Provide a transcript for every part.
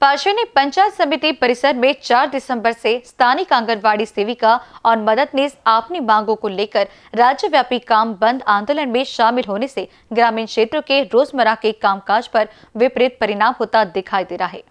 पार्श्वनी ने पंचायत समिति परिसर में 4 दिसंबर से स्थानीय आंगनबाड़ी सेविका और मदद ने अपनी मांगों को लेकर राज्यव्यापी काम बंद आंदोलन में शामिल होने से ग्रामीण क्षेत्रों के रोजमर्रा के कामकाज पर विपरीत परिणाम होता दिखाई दे रहा है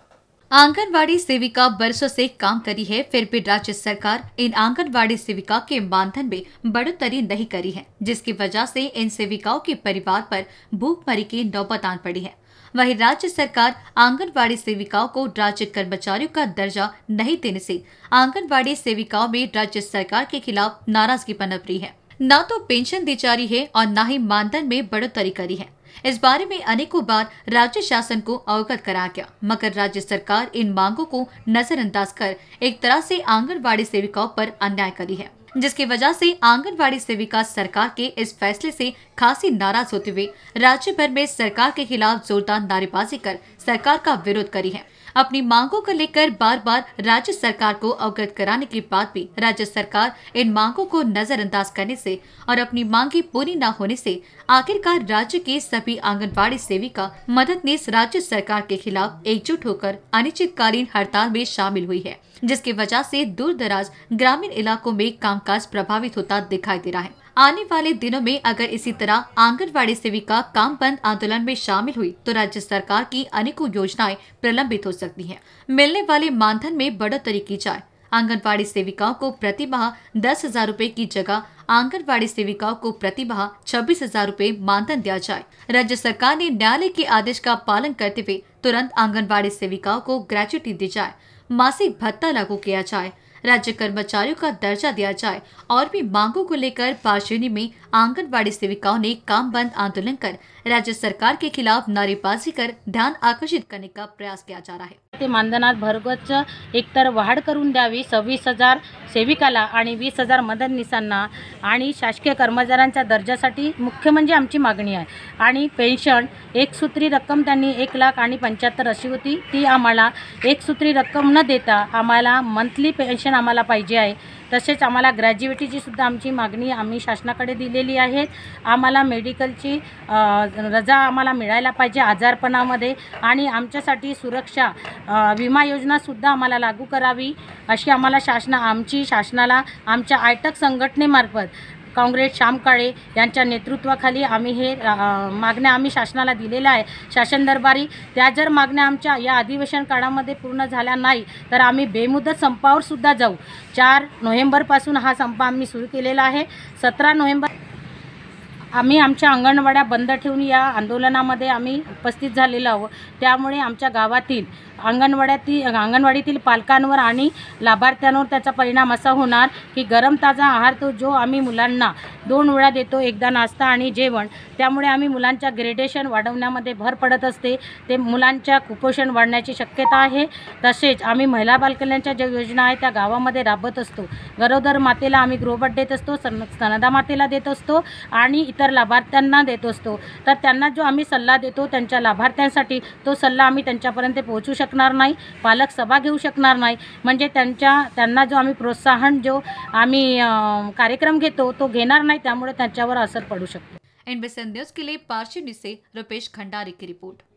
आंगनवाड़ी सेविका बरसों से काम करी है फिर भी राज्य सरकार इन आंगनवाड़ी सेविका के मानधन में बढ़ोतरी नहीं करी है जिसकी वजह से इन सेविकाओं के परिवार पर भूखमरी की नौबत आन पड़ी है वहीं राज्य सरकार आंगनबाड़ी सेविकाओं को राज्य कर्मचारियों का दर्जा नहीं देने से आंगनबाड़ी सेविकाओं में राज्य सरकार के खिलाफ नाराजगी पनप रही है न तो पेंशन दी जा रही है और न ही मानदंड में बढ़ोतरी करी है इस बारे में अनेकों बार राज्य शासन को अवगत कराया गया मगर राज्य सरकार इन मांगों को नजरअंदाज कर एक तरह से आंगनबाड़ी सेविकाओं पर अन्याय करी है जिसकी वजह से आंगनबाड़ी सेविका सरकार के इस फैसले से खासी नाराज होते हुए राज्य भर में सरकार के खिलाफ जोरदार नारेबाजी कर सरकार का विरोध करी है अपनी मांगों को लेकर बार बार राज्य सरकार को अवगत कराने के बाद भी राज्य सरकार इन मांगों को नजरअंदाज करने से और अपनी मांगे पूरी न होने से आखिरकार राज्य के सभी आंगनबाड़ी सेविका मदद ने राज्य सरकार के खिलाफ एकजुट होकर अनिश्चितकालीन हड़ताल में शामिल हुई है जिसकी वजह से दूर दराज ग्रामीण इलाकों में काम कामकाज प्रभावित होता दिखाई दे रहा है आने वाले दिनों में अगर इसी तरह आंगनवाड़ी सेविका काम बंद आंदोलन में शामिल हुई तो राज्य सरकार की अनेकों योजनाएं प्रलंबित हो सकती हैं। मिलने वाले मानधन में बढ़ोतरी की जाए आंगनवाड़ी सेविकाओं को प्रति माह दस हजार रूपए की जगह आंगनवाड़ी सेविकाओं को प्रति माह छब्बीस हजार रूपए मानधन दिया जाए राज्य सरकार ने न्यायालय के आदेश का पालन करते हुए तुरंत आंगनवाड़ी सेविकाओं को ग्रेचुटी दी जाए मासिक भत्ता लागू किया जाए राज्य कर्मचारियों का दर्जा दिया जाए और भी मांगों को लेकर बारशेनी में आंगनबाड़ी सेविकाओं ने काम बंद आंदोलन कर राज्य सरकार के खिलाफ नारेबाजी कर ध्यान आकर्षित करने का प्रयास किया जा रहा है ते मानधनात भरगच एकतर वाढ करून द्यावी सव्वीस हजार सेविकाला आणि वीस हजार मदतनीसांना आणि शासकीय कर्मचाऱ्यांच्या दर्जासाठी मुख्य म्हणजे आमची मागणी आहे आणि पेन्शन एकसूत्री रक्कम त्यांनी एक लाख आणि पंच्याहत्तर अशी होती ती आम्हाला एकसूत्री रक्कम न देता आम्हाला मंथली पेन्शन आम्हाला पाहिजे आहे तसेच आम्हाला ग्रॅज्युएटीची सुद्धा आमची मागणी आम्ही शासनाकडे दिलेली आहे आम्हाला मेडिकलची रजा आम्हाला मिळायला पाहिजे आजारपणामध्ये आणि आमच्यासाठी सुरक्षा विमा योजनासुद्धा आम्हाला लागू करावी अशी आम्हाला शासना आमची शासनाला आमच्या आयटक संघटनेमार्फत काँग्रेस श्याम यांच्या नेतृत्वाखाली आम्ही हे मागण्या आम्ही शासनाला दिलेल्या आहे शासन दरबारी त्या जर मागण्या आमच्या या अधिवेशन काळामध्ये पूर्ण झाल्या नाही तर आम्ही बेमुदत संपावर सुद्धा जाऊ चार नोव्हेंबरपासून हा संप आम्ही सुरू केलेला आहे सतरा नोव्हेंबर आम्ही आमच्या अंगणवाड्या बंद ठेवून या आंदोलनामध्ये आम्ही उपस्थित झालेलो आहोत त्यामुळे आमच्या गावातील अंगणवाड्यातील अंगणवाडीतील पालकांवर आणि लाभार्थ्यांवर त्याचा परिणाम असा होणार की गरम ताजा आहार तो जो आम्ही मुलांना दोन वेळा देतो एकदा नाश्ता आणि जेवण त्यामुळे आम्ही मुलांच्या ग्रेडेशन वाढवण्यामध्ये भर पडत असते ते मुलांच्या कुपोषण वाढण्याची शक्यता आहे तसेच आम्ही महिला बालकल्याणच्या ज्या योजना आहे त्या गावामध्ये राबत असतो गरोदर मातेला आम्ही ग्रोबट देत असतो सन स्तनदा मातेला देत असतो आणि इतर लाभार्थ्यांना देत असतो तर त्यांना जो आम्ही सल्ला देतो त्यांच्या लाभार्थ्यांसाठी तो सल्ला आम्ही त्यांच्यापर्यंत पोहोचू शकणार नाही पालक सभा घेऊ शकणार नाही म्हणजे त्यांच्या त्यांना जो आम्ही प्रोत्साहन जो आम्ही कार्यक्रम घेतो तो घेणार नाही त्यामुळे त्यांच्यावर असर पड़ू शकतो एन बेस न्यूज के लिए पारशी निसे रुपेश खंडारी की रिपोर्ट